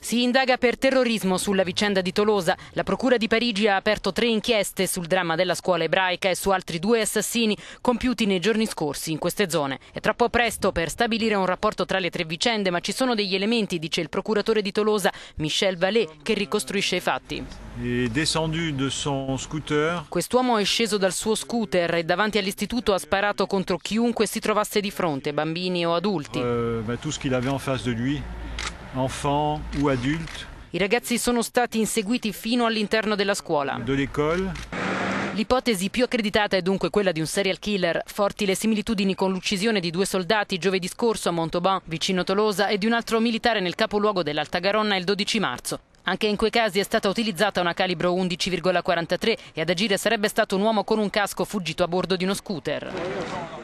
Si indaga per terrorismo sulla vicenda di Tolosa. La Procura di Parigi ha aperto tre inchieste sul dramma della scuola ebraica e su altri due assassini compiuti nei giorni scorsi in queste zone. È troppo presto per stabilire un rapporto tra le tre vicende, ma ci sono degli elementi, dice il procuratore di Tolosa, Michel Vallée, che ricostruisce i fatti. Quest'uomo è sceso dal suo scooter e davanti all'istituto ha sparato contro chiunque si trovasse di fronte, bambini o adulti. Tutto aveva in di lui enfants ou adultes. I ragazzi sono stati inseguiti fino all'interno della scuola. L'ipotesi più accreditata è dunque quella di un serial killer, forti le similitudini con l'uccisione di due soldati giovedì scorso a Montauban, vicino Tolosa, e di un altro militare nel capoluogo dell'Alta Garonna il 12 marzo. Anche in quei casi è stata utilizzata una calibro 11,43 e ad agire sarebbe stato un uomo con un casco fuggito a bordo di uno scooter.